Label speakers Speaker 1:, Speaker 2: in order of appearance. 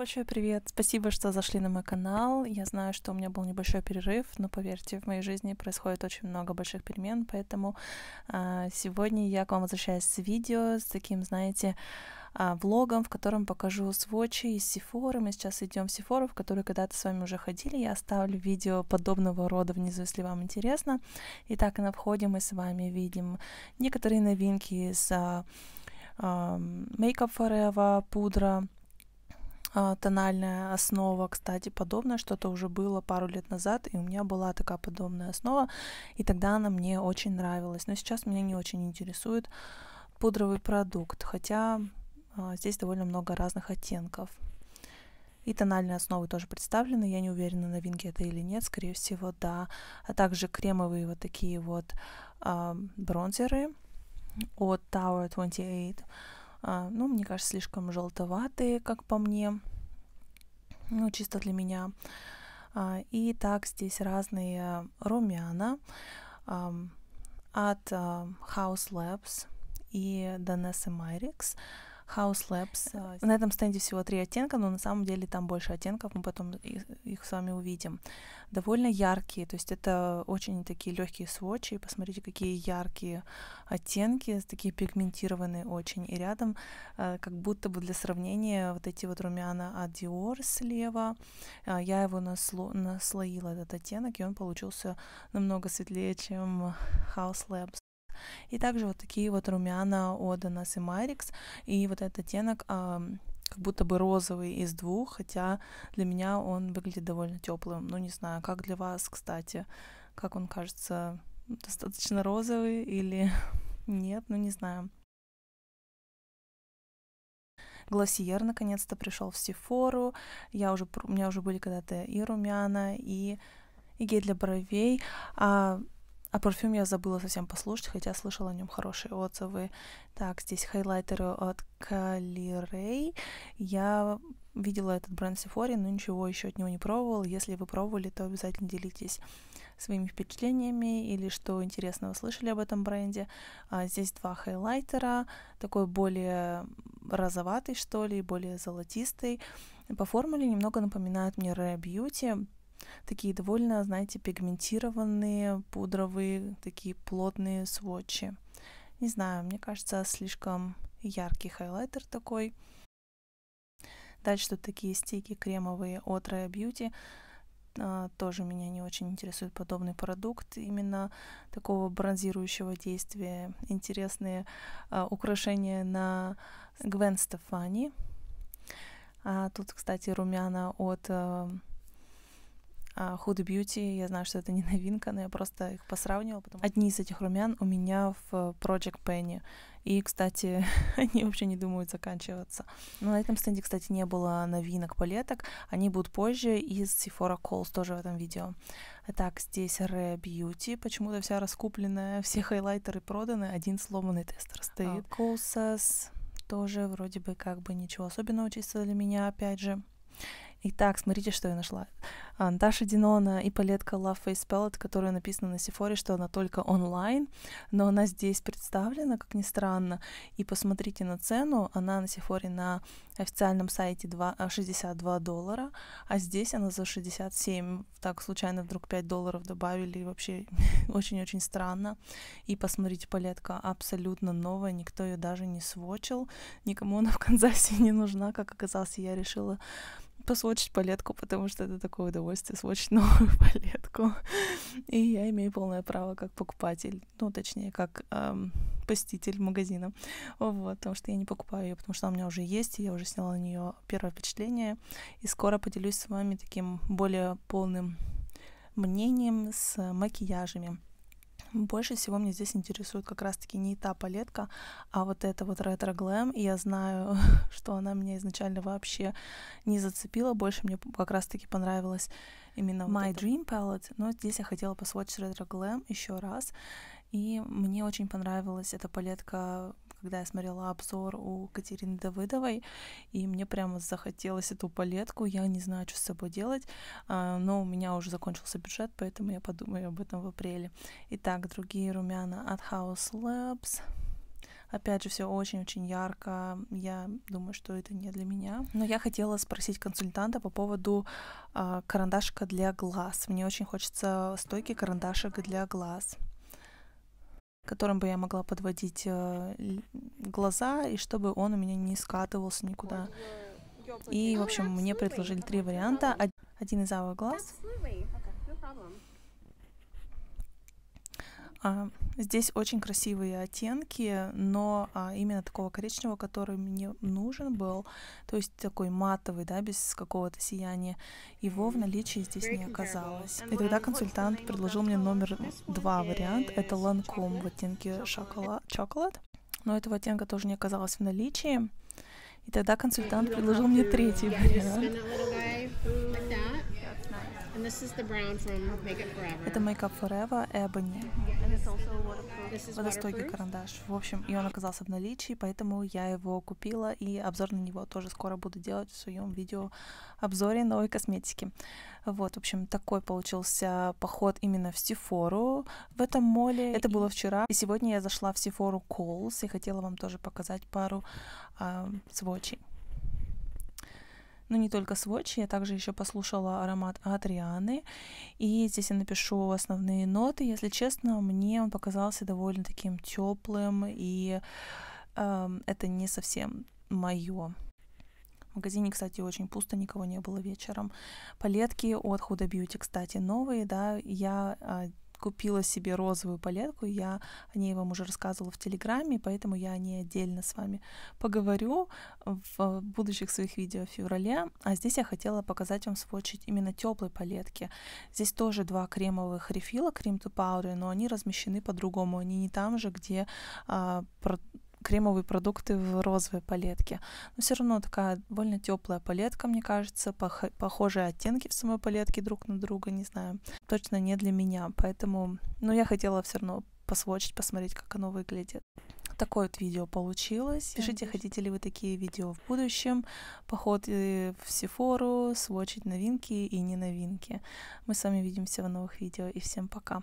Speaker 1: большой привет. Спасибо, что зашли на мой канал. Я знаю, что у меня был небольшой перерыв, но поверьте, в моей жизни происходит очень много больших перемен, поэтому э, сегодня я к вам возвращаюсь с видео, с таким, знаете, э, влогом, в котором покажу свочи из Сифоры. Мы сейчас идем в Сифору, в которую когда-то с вами уже ходили. Я оставлю видео подобного рода внизу, если вам интересно. Итак, на входе мы с вами видим некоторые новинки из э, э, Makeup Forever, пудра, а, тональная основа, кстати, подобная что-то уже было пару лет назад, и у меня была такая подобная основа, и тогда она мне очень нравилась. Но сейчас меня не очень интересует пудровый продукт, хотя а, здесь довольно много разных оттенков. И тональные основы тоже представлены, я не уверена, новинки это или нет, скорее всего, да. А также кремовые вот такие вот а, бронзеры от Tower 28 а, ну, мне кажется, слишком желтоватые, как по мне, ну, чисто для меня. А, и так здесь разные румяна от а, House Labs и Данессы Myricks. House Labs. Э, на этом стенде всего три оттенка, но на самом деле там больше оттенков, мы потом их, с вами увидим. Довольно яркие, то есть это очень такие легкие сводчи. Посмотрите, какие яркие оттенки, такие пигментированные очень. И рядом, э, как будто бы для сравнения, вот эти вот румяна от Dior слева. Э, я его насло, наслоила, этот оттенок, и он получился намного светлее, чем House Labs. И также вот такие вот румяна от Данас и Марикс. И вот этот оттенок а, как будто бы розовый из двух, хотя для меня он выглядит довольно теплым. Ну, не знаю, как для вас, кстати, как он кажется, достаточно розовый или нет, ну не знаю. Глассиер наконец-то пришел в Сифору. Я уже, у меня уже были когда-то и румяна, и, и гель для бровей. А а парфюм я забыла совсем послушать, хотя слышала о нем хорошие отзывы. Так, здесь хайлайтеры э, от Калирей. Я видела этот бренд Sephora, но ничего еще от него не пробовала. Если вы пробовали, то обязательно делитесь своими впечатлениями или что интересного слышали об этом бренде. А, здесь два хайлайтера, такой более розоватый, что ли, более золотистый. По формуле немного напоминает мне Rare Beauty, такие довольно, знаете, пигментированные, пудровые, такие плотные сводчи. Не знаю, мне кажется, слишком яркий хайлайтер такой. Дальше тут такие стики кремовые от Rare Beauty. А, тоже меня не очень интересует подобный продукт именно такого бронзирующего действия. Интересные а, украшения на Гвен Стефани. А, тут, кстати, румяна от а, а, Huda Beauty, я знаю, что это не новинка, но я просто их посравнивала. Потому... Одни из этих румян у меня в э, Project Penny. И, кстати, они вообще не думают заканчиваться. Но на этом стенде, кстати, не было новинок палеток. Они будут позже из Sephora Calls тоже в этом видео. Так, здесь Rare Beauty. Почему-то вся раскупленная, все хайлайтеры проданы, один сломанный тестер а, стоит. Colsas тоже вроде бы как бы ничего особенного чисто для меня, опять же. Итак, смотрите, что я нашла. А, Наташа Динона и палетка Love Face Palette, которая написана на Сифоре, что она только онлайн, но она здесь представлена, как ни странно. И посмотрите на цену, она на Сифоре на официальном сайте 2, 62 а, доллара, а здесь она за 67. Так случайно вдруг 5 долларов добавили, и вообще очень-очень странно. И посмотрите, палетка абсолютно новая, никто ее даже не свочил, никому она в Канзасе не нужна, как оказалось, я решила посвочить палетку, потому что это такое удовольствие, сводить новую палетку. И я имею полное право как покупатель, ну, точнее, как эм, посетитель магазина. Вот, потому что я не покупаю ее, потому что она у меня уже есть, и я уже сняла на нее первое впечатление. И скоро поделюсь с вами таким более полным мнением с макияжами. Больше всего мне здесь интересует как раз-таки не та палетка, а вот эта вот ретро-глэм. я знаю, что она меня изначально вообще не зацепила. Больше мне как раз-таки понравилась именно My вот эта. Dream Palette. Но здесь я хотела посмотреть ретро-глэм еще раз. И мне очень понравилась эта палетка когда я смотрела обзор у Катерины Давыдовой, и мне прямо захотелось эту палетку. Я не знаю, что с собой делать, а, но у меня уже закончился бюджет, поэтому я подумаю об этом в апреле. Итак, другие румяна от House Labs. Опять же, все очень-очень ярко. Я думаю, что это не для меня. Но я хотела спросить консультанта по поводу э, карандашика для глаз. Мне очень хочется стойки карандашик для глаз которым бы я могла подводить э, глаза, и чтобы он у меня не скатывался никуда. И, в общем, мне предложили три варианта. Один из ауглаз. глаз. А, здесь очень красивые оттенки, но а, именно такого коричневого, который мне нужен был, то есть такой матовый, да, без какого-то сияния, его в наличии здесь не оказалось. И тогда консультант предложил мне номер два вариант, это Lancome, в оттенке шоколад, шоколад, но этого оттенка тоже не оказалось в наличии. И тогда консультант предложил мне третий вариант. Это Makeup Forever Ebony водостойкий карандаш. В общем, и он оказался в наличии, поэтому я его купила, и обзор на него тоже скоро буду делать в своем видео обзоре новой косметики. Вот, в общем, такой получился поход именно в Сифору в этом моле. Это было вчера, и сегодня я зашла в Сифору Коллс. и хотела вам тоже показать пару э, свочей но не только сводчи, я также еще послушала аромат Адрианы, и здесь я напишу основные ноты. Если честно, мне он показался довольно таким теплым, и э, это не совсем мое. В магазине, кстати, очень пусто, никого не было вечером. Палетки от Huda Beauty, кстати, новые, да, я а, купила себе розовую палетку, я о ней вам уже рассказывала в Телеграме, поэтому я о ней отдельно с вами поговорю в будущих своих видео в феврале. А здесь я хотела показать вам сводчить именно теплые палетки. Здесь тоже два кремовых рефила, крем to powder, но они размещены по-другому, они не там же, где а, кремовые продукты в розовой палетке. Но все равно такая довольно теплая палетка, мне кажется. Пох- похожие оттенки в самой палетке друг на друга, не знаю. Точно не для меня, поэтому... Но я хотела все равно посвочить, посмотреть, как оно выглядит. Такое вот видео получилось. Пишите, хотите ли вы такие видео в будущем. поход э, в Сефору, свочить новинки и не новинки. Мы с вами увидимся в новых видео. И всем пока.